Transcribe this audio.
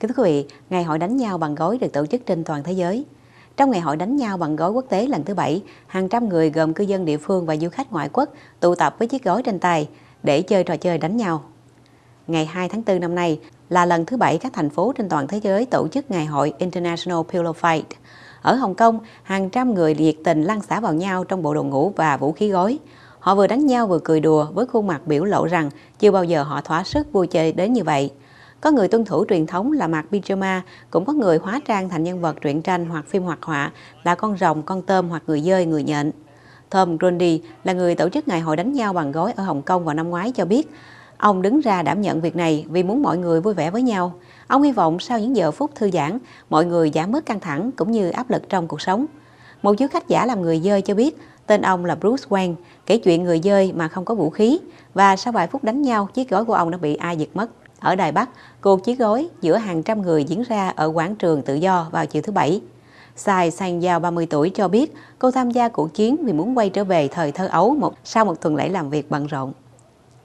Kính thưa quý vị, Ngày hội đánh nhau bằng gối được tổ chức trên toàn thế giới. Trong ngày hội đánh nhau bằng gối quốc tế lần thứ bảy, hàng trăm người gồm cư dân địa phương và du khách ngoại quốc tụ tập với chiếc gối trên tay để chơi trò chơi đánh nhau. Ngày 2 tháng 4 năm nay là lần thứ bảy các thành phố trên toàn thế giới tổ chức ngày hội International Pillow Fight. Ở Hồng Kông, hàng trăm người nhiệt tình lăn xả vào nhau trong bộ đồ ngủ và vũ khí gối. Họ vừa đánh nhau vừa cười đùa với khuôn mặt biểu lộ rằng chưa bao giờ họ thỏa sức vui chơi đến như vậy. Có người tuân thủ truyền thống là mặc pyjama, cũng có người hóa trang thành nhân vật truyện tranh hoặc phim hoạt họa là con rồng, con tôm hoặc người dơi, người nhện. Tom Grundy là người tổ chức ngày hội đánh nhau bằng gối ở Hồng Kông vào năm ngoái cho biết, ông đứng ra đảm nhận việc này vì muốn mọi người vui vẻ với nhau. Ông hy vọng sau những giờ phút thư giãn, mọi người giảm bớt căng thẳng cũng như áp lực trong cuộc sống. Một chú khách giả làm người dơi cho biết tên ông là Bruce Wang, kể chuyện người dơi mà không có vũ khí và sau vài phút đánh nhau, chiếc gối của ông đã bị ai giật mất. Ở Đài Bắc, cuộc chiến gối giữa hàng trăm người diễn ra ở quảng trường tự do vào chiều thứ Bảy. Sai Sang Giao 30 tuổi cho biết cô tham gia cuộc chiến vì muốn quay trở về thời thơ ấu một sau một tuần lễ làm việc bận rộn.